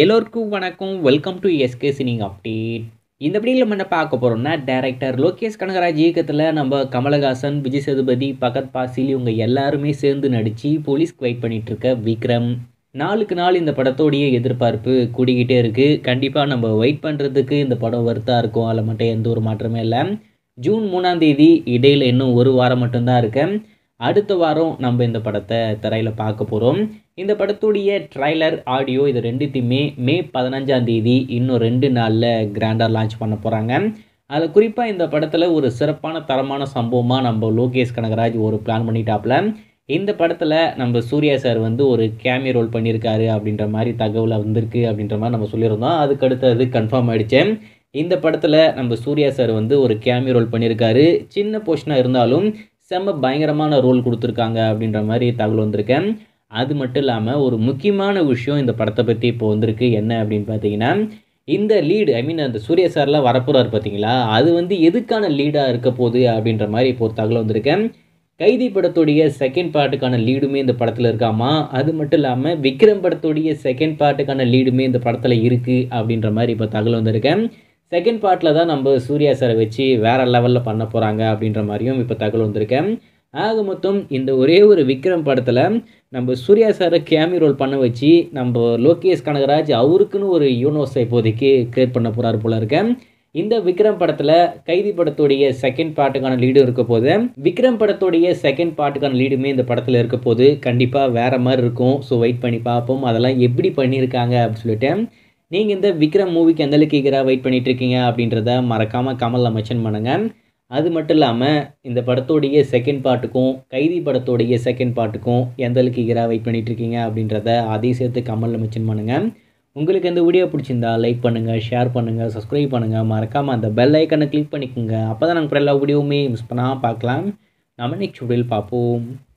எல்லோருக்கும் வணக்கம் welcome to SK சினிங் அப்டேட் இந்த வீடியோவில் நம்ம என்ன பார்க்க போகிறோம்னா டேரக்டர் லோகேஷ் கனகராஜ் இயக்கத்தில் நம்ம கமலஹாசன் விஜய் சேதுபதி பகத் பாசில் இவங்க எல்லாருமே சேர்ந்து நடித்து போலீஸ்க்கு வெயிட் பண்ணிகிட்ருக்க விக்ரம் நாளுக்கு நாள் இந்த படத்தோடைய எதிர்பார்ப்பு கூடிக்கிட்டே இருக்குது கண்டிப்பாக நம்ம வெயிட் பண்ணுறதுக்கு இந்த படம் வருத்தாக இருக்கும் அதில் மட்டும் எந்த ஒரு மாற்றமே இல்லை ஜூன் மூணாம் தேதி இடையில் இன்னும் ஒரு வாரம் மட்டும்தான் இருக்கேன் அடுத்த வாரம் நம்ம இந்த படத்தை திரையில் பார்க்க போகிறோம் இந்த படத்துடைய ட்ரைலர் ஆடியோ இது ரெண்டுத்தையுமே மே பதினஞ்சாம் தேதி இன்னும் ரெண்டு நாளில் கிராண்டாக லான்ச் பண்ண போகிறாங்க அதில் குறிப்பாக இந்த படத்தில் ஒரு சிறப்பான தரமான சம்பவமாக நம்ம லோகேஷ் கனகராஜ் ஒரு பிளான் பண்ணிட்டாப்புல இந்த படத்தில் நம்ம சூர்யா சார் வந்து ஒரு கேமிய ரோல் பண்ணியிருக்காரு அப்படின்ற மாதிரி தகவலை வந்திருக்கு அப்படின்ற மாதிரி நம்ம சொல்லியிருந்தோம் அதுக்கு அடுத்தது கன்ஃபார்ம் ஆகிடுச்சு இந்த படத்தில் நம்ம சூர்யா சார் வந்து ஒரு கேமிய ரோல் பண்ணியிருக்காரு சின்ன போர்ஷனாக இருந்தாலும் செம்ம பயங்கரமான ரோல் கொடுத்துருக்காங்க அப்படின்ற மாதிரி தகவல் வந்திருக்கேன் அது மட்டும் இல்லாமல் ஒரு முக்கியமான விஷயம் இந்த படத்தை பற்றி இப்போ வந்திருக்கு என்ன அப்படின்னு பார்த்தீங்கன்னா இந்த லீடு ஐ மீன் அந்த சூரிய சார்லாம் வரப்போகிறார் பார்த்தீங்களா அது வந்து எதுக்கான லீடாக இருக்க போகுது அப்படின்ற மாதிரி இப்போ ஒரு தகவல் வந்திருக்கேன் கைதி படத்துடைய செகண்ட் பார்ட்டுக்கான லீடுமே இந்த படத்தில் இருக்காமா அது மட்டும் இல்லாமல் விக்ரம் படத்துடைய செகண்ட் பார்ட்டுக்கான லீடுமே இந்த படத்தில் இருக்குது அப்படின்ற மாதிரி இப்போ தகவல் வந்திருக்கேன் செகண்ட் பார்ட்டில் தான் நம்ம சூர்யா சாரை வச்சு வேறு லெவலில் பண்ண போகிறாங்க அப்படின்ற மாதிரியும் இப்போ தகவல் வந்திருக்கேன் ஆக மொத்தம் இந்த ஒரே ஒரு விக்ரம் படத்தில் நம்ம சூர்யா சாரை கேமி ரோல் பண்ண வச்சு நம்ம லோகேஷ் கனகராஜ் அவருக்குன்னு ஒரு யூனிவர்ஸை இப்போதைக்கு க்ரியேட் பண்ண போகிறாரு போல இருக்கேன் இந்த விக்ரம் படத்தில் கைதி படத்துடைய செகண்ட் பார்ட்டுக்கான லீடு இருக்க போது விக்ரம் படத்துடைய செகண்ட் பார்ட்டுக்கான லீடுமே இந்த படத்தில் இருக்க போது கண்டிப்பாக வேறு மாதிரி இருக்கும் ஸோ வெயிட் பண்ணி பார்ப்போம் அதெல்லாம் எப்படி பண்ணியிருக்காங்க அப்படின்னு சொல்லிட்டு நீங்கள் இந்த விக்ரம் மூவிக்கு எந்த அளவுக்கு ஈகராக வெயிட் பண்ணிகிட்ருக்கீங்க அப்படின்றத மறக்காமல் கமலில் மென்ஷன் பண்ணுங்கள் அது மட்டும் இல்லாமல் இந்த படத்தோடைய செகண்ட் பார்ட்டுக்கும் கைதி படத்தோடைய செகண்ட் பார்ட்டுக்கும் எந்த அளவுக்கு வெயிட் பண்ணிகிட்ருக்கீங்க அப்படின்றத அதையும் சேர்த்து கமலில் மென்ஷன் பண்ணுங்கள் உங்களுக்கு இந்த வீடியோ பிடிச்சிருந்தா லைக் பண்ணுங்கள் ஷேர் பண்ணுங்கள் சப்ஸ்கிரைப் பண்ணுங்கள் மறக்காமல் அந்த பெல் ஐக்கனை கிளிக் பண்ணிக்கோங்க அப்போ தான் நாங்கள் எல்லா வீடியோவுமே மிஸ் பண்ணால் பார்க்கலாம் நம்ம நெக்ஸ்ட் வீடியோவில் பார்ப்போம்